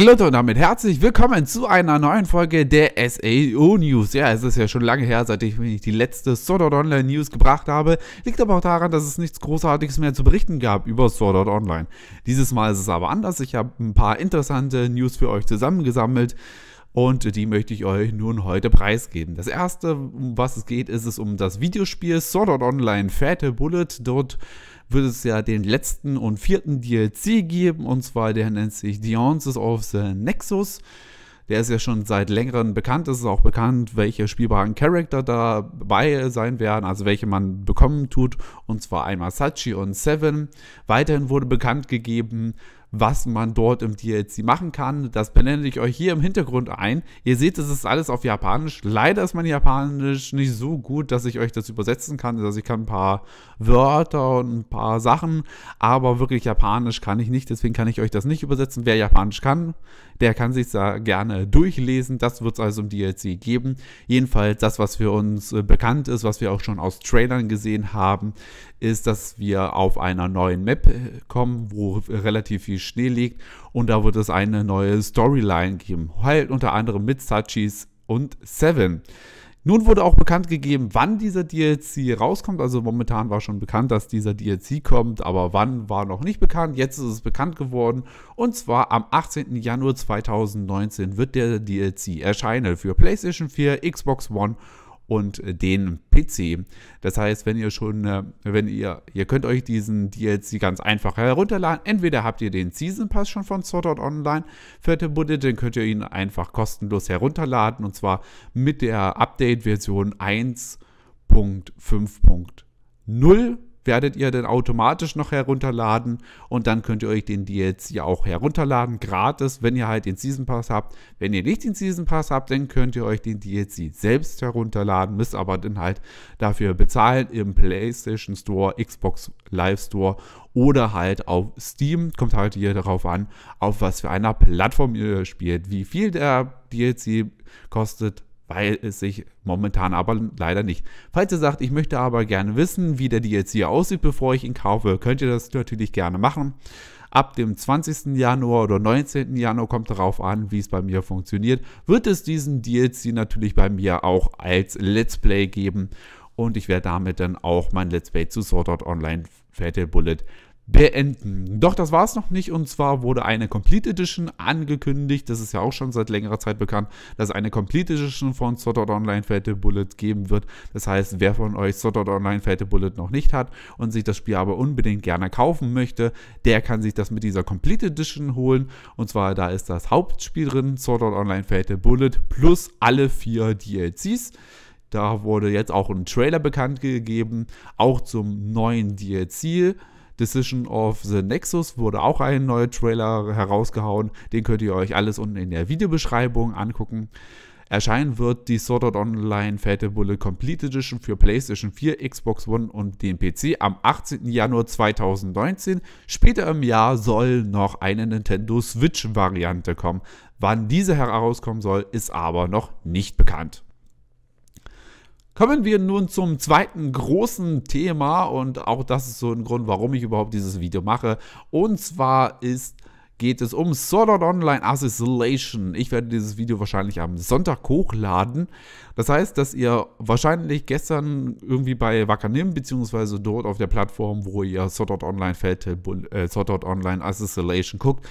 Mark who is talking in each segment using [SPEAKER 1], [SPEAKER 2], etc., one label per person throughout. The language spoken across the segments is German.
[SPEAKER 1] Hey Leute und damit herzlich willkommen zu einer neuen Folge der SAO News. Ja, es ist ja schon lange her, seit ich mich die letzte Sword Art Online News gebracht habe. Liegt aber auch daran, dass es nichts Großartiges mehr zu berichten gab über Sword Art Online. Dieses Mal ist es aber anders. Ich habe ein paar interessante News für euch zusammengesammelt und die möchte ich euch nun heute preisgeben. Das erste, um was es geht, ist es um das Videospiel Sword Art Online Fatal Bullet. Dort wird es ja den letzten und vierten DLC geben und zwar der nennt sich The Answers of the Nexus. Der ist ja schon seit längerem bekannt. Es ist auch bekannt, welche spielbaren Charakter dabei sein werden, also welche man bekommen tut. Und zwar einmal Sachi und Seven. Weiterhin wurde bekannt gegeben, was man dort im DLC machen kann. Das blende ich euch hier im Hintergrund ein. Ihr seht, es ist alles auf Japanisch. Leider ist mein Japanisch nicht so gut, dass ich euch das übersetzen kann. Also ich kann ein paar Wörter und ein paar Sachen, aber wirklich Japanisch kann ich nicht. Deswegen kann ich euch das nicht übersetzen. Wer Japanisch kann, der kann sich da gerne durchlesen. Das wird es also im DLC geben. Jedenfalls das, was für uns äh, bekannt ist, was wir auch schon aus Trailern gesehen haben, ist, dass wir auf einer neuen Map äh, kommen, wo relativ viel wie Schnee liegt. Und da wird es eine neue Storyline geben. Halt unter anderem mit Sachis und Seven. Nun wurde auch bekannt gegeben, wann dieser DLC rauskommt. Also momentan war schon bekannt, dass dieser DLC kommt, aber wann war noch nicht bekannt. Jetzt ist es bekannt geworden. Und zwar am 18. Januar 2019 wird der DLC erscheinen für PlayStation 4, Xbox One und und äh, den PC. Das heißt, wenn ihr schon, äh, wenn ihr, ihr könnt euch diesen DLC ganz einfach herunterladen. Entweder habt ihr den Season Pass schon von Sword Art Online verbunden, dann könnt ihr ihn einfach kostenlos herunterladen und zwar mit der Update-Version 1.5.0 werdet ihr dann automatisch noch herunterladen und dann könnt ihr euch den DLC auch herunterladen, gratis, wenn ihr halt den Season Pass habt. Wenn ihr nicht den Season Pass habt, dann könnt ihr euch den DLC selbst herunterladen, müsst aber dann halt dafür bezahlen im PlayStation Store, Xbox Live Store oder halt auf Steam. Kommt halt hier darauf an, auf was für einer Plattform ihr spielt, wie viel der DLC kostet weil es sich momentan aber leider nicht. Falls ihr sagt, ich möchte aber gerne wissen, wie der DLC aussieht, bevor ich ihn kaufe, könnt ihr das natürlich gerne machen. Ab dem 20. Januar oder 19. Januar kommt darauf an, wie es bei mir funktioniert, wird es diesen DLC natürlich bei mir auch als Let's Play geben und ich werde damit dann auch mein Let's Play zu Sword Art Online Fatal Bullet beenden. Doch das war es noch nicht und zwar wurde eine Complete Edition angekündigt. Das ist ja auch schon seit längerer Zeit bekannt, dass eine Complete Edition von Sword Art Online Fatal Bullet geben wird. Das heißt, wer von euch Sword Art Online Fatal Bullet noch nicht hat und sich das Spiel aber unbedingt gerne kaufen möchte, der kann sich das mit dieser Complete Edition holen. Und zwar da ist das Hauptspiel drin, Sword Art Online Fatal Bullet plus alle vier DLCs. Da wurde jetzt auch ein Trailer bekannt gegeben, auch zum neuen DLC. Decision of the Nexus wurde auch ein neuer Trailer herausgehauen. Den könnt ihr euch alles unten in der Videobeschreibung angucken. Erscheinen wird die Sword Art Online Fatal Bullet Complete Edition für PlayStation 4, Xbox One und den PC am 18. Januar 2019. Später im Jahr soll noch eine Nintendo Switch-Variante kommen. Wann diese herauskommen soll, ist aber noch nicht bekannt. Kommen wir nun zum zweiten großen Thema und auch das ist so ein Grund, warum ich überhaupt dieses Video mache. Und zwar ist geht es um Sword Art Online Isolation. Ich werde dieses Video wahrscheinlich am Sonntag hochladen. Das heißt, dass ihr wahrscheinlich gestern irgendwie bei Wakanim beziehungsweise dort auf der Plattform, wo ihr Sword Art Online Feldtel, äh, Sword Art Online Isolation guckt,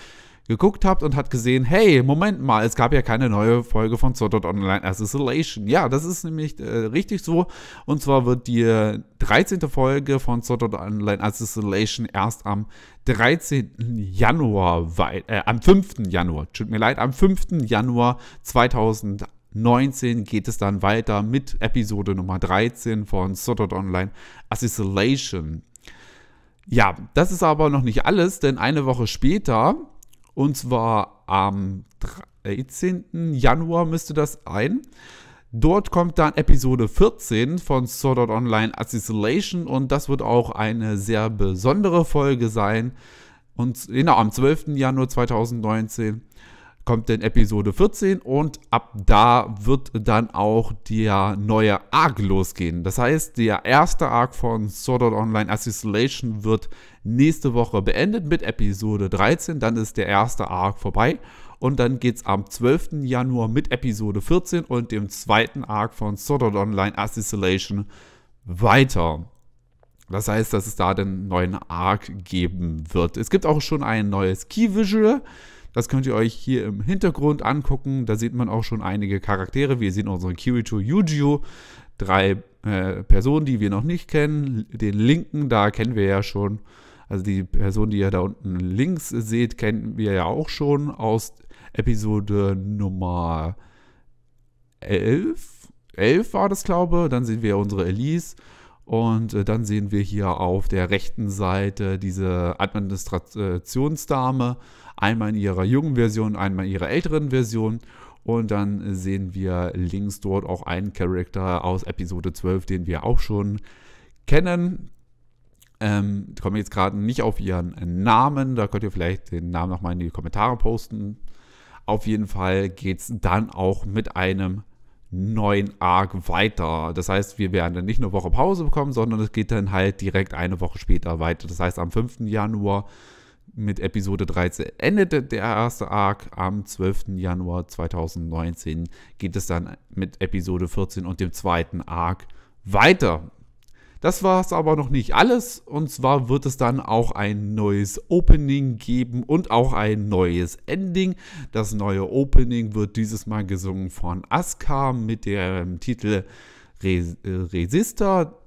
[SPEAKER 1] geguckt habt und hat gesehen, hey, Moment mal, es gab ja keine neue Folge von Sword Art Online Assassination. Ja, das ist nämlich äh, richtig so. Und zwar wird die 13. Folge von Sword Art Online Assassination erst am 13. Januar, äh, am 5. Januar, tut mir leid, am 5. Januar 2018 19 geht es dann weiter mit Episode Nummer 13 von Sword Online Assassination. Ja, das ist aber noch nicht alles, denn eine Woche später und zwar am 13. Januar müsste das ein. Dort kommt dann Episode 14 von Sword Art Online Assimilation und das wird auch eine sehr besondere Folge sein. Und genau, am 12. Januar 2019 kommt dann Episode 14 und ab da wird dann auch der neue Arc losgehen. Das heißt, der erste Arc von Sword Art Online Assassination wird nächste Woche beendet mit Episode 13. Dann ist der erste Arc vorbei. Und dann geht es am 12. Januar mit Episode 14 und dem zweiten Arc von Sword Art Online Assassination weiter. Das heißt, dass es da den neuen Arc geben wird. Es gibt auch schon ein neues Key Visual. Das könnt ihr euch hier im Hintergrund angucken. Da sieht man auch schon einige Charaktere. Wir sehen unseren Kirito Yujio, drei äh, Personen, die wir noch nicht kennen. Den linken, da kennen wir ja schon. Also die Person, die ihr da unten links seht, kennen wir ja auch schon aus Episode Nummer 11. 11 war das, glaube Dann sehen wir unsere Elise. Und äh, dann sehen wir hier auf der rechten Seite diese Administrationsdame, Einmal in ihrer jungen Version, einmal in ihrer älteren Version. Und dann sehen wir links dort auch einen Charakter aus Episode 12, den wir auch schon kennen. Ähm, ich komme jetzt gerade nicht auf ihren Namen, da könnt ihr vielleicht den Namen nochmal in die Kommentare posten. Auf jeden Fall geht es dann auch mit einem neuen Arc weiter. Das heißt, wir werden dann nicht nur Woche Pause bekommen, sondern es geht dann halt direkt eine Woche später weiter. Das heißt, am 5. Januar mit Episode 13 endete der erste Arc. Am 12. Januar 2019 geht es dann mit Episode 14 und dem zweiten Arc weiter. Das war es aber noch nicht alles. Und zwar wird es dann auch ein neues Opening geben und auch ein neues Ending. Das neue Opening wird dieses Mal gesungen von Aska mit dem Titel Res äh, Resistor.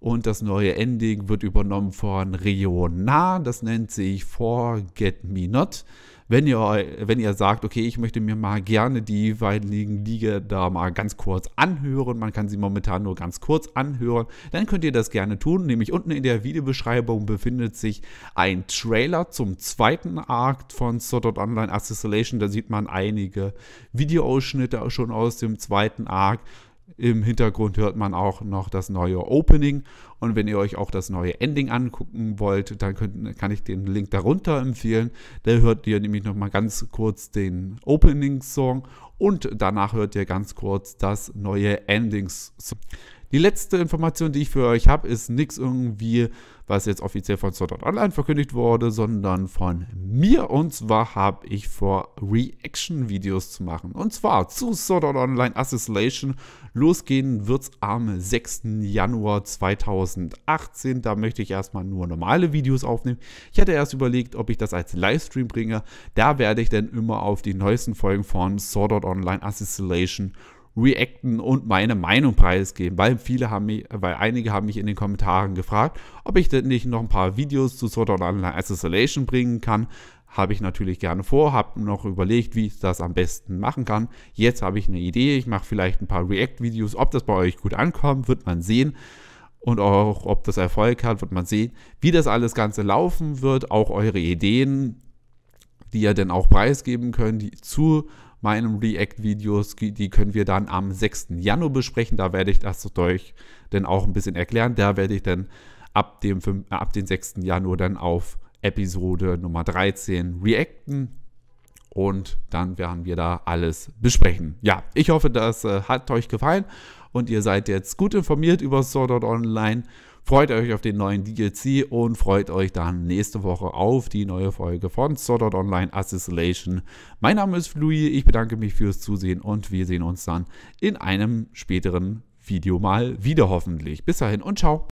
[SPEAKER 1] Und das neue Ending wird übernommen von Riona. Das nennt sich Forget Me Not. Wenn ihr, wenn ihr sagt, okay, ich möchte mir mal gerne die jeweiligen Liga da mal ganz kurz anhören, man kann sie momentan nur ganz kurz anhören, dann könnt ihr das gerne tun. Nämlich unten in der Videobeschreibung befindet sich ein Trailer zum zweiten Arc von Sword Art Online Assassination. Da sieht man einige Videoausschnitte schon aus dem zweiten Arc. Im Hintergrund hört man auch noch das neue Opening. Und wenn ihr euch auch das neue Ending angucken wollt, dann könnt, kann ich den Link darunter empfehlen. Da hört ihr nämlich nochmal ganz kurz den Opening-Song und danach hört ihr ganz kurz das neue Ending-Song. Die letzte Information, die ich für euch habe, ist nichts irgendwie, was jetzt offiziell von Sword Art Online verkündigt wurde, sondern von mir. Und zwar habe ich vor, Reaction-Videos zu machen. Und zwar zu Sword Art Online Assassination. Losgehen wird es am 6. Januar 2018. Da möchte ich erstmal nur normale Videos aufnehmen. Ich hatte erst überlegt, ob ich das als Livestream bringe. Da werde ich dann immer auf die neuesten Folgen von Sword Art Online Assassination reacten und meine Meinung preisgeben, weil viele haben mich, weil einige haben mich in den Kommentaren gefragt, ob ich denn nicht noch ein paar Videos zu Sword Art Online Isolation bringen kann. Habe ich natürlich gerne vor, habe noch überlegt, wie ich das am besten machen kann. Jetzt habe ich eine Idee, ich mache vielleicht ein paar React-Videos. Ob das bei euch gut ankommt, wird man sehen. Und auch, ob das Erfolg hat, wird man sehen, wie das alles Ganze laufen wird. Auch eure Ideen, die ihr denn auch preisgeben könnt, die zu meinen React-Videos. Die können wir dann am 6. Januar besprechen. Da werde ich das euch dann auch ein bisschen erklären. Da werde ich dann ab dem, 5, äh, ab dem 6. Januar dann auf Episode Nummer 13 reacten. Und dann werden wir da alles besprechen. Ja, ich hoffe, das äh, hat euch gefallen und ihr seid jetzt gut informiert über Sword Art Online. Freut euch auf den neuen DLC und freut euch dann nächste Woche auf die neue Folge von Sword Art Online Assassination. Mein Name ist Flui, ich bedanke mich fürs Zusehen und wir sehen uns dann in einem späteren Video mal wieder hoffentlich. Bis dahin und ciao.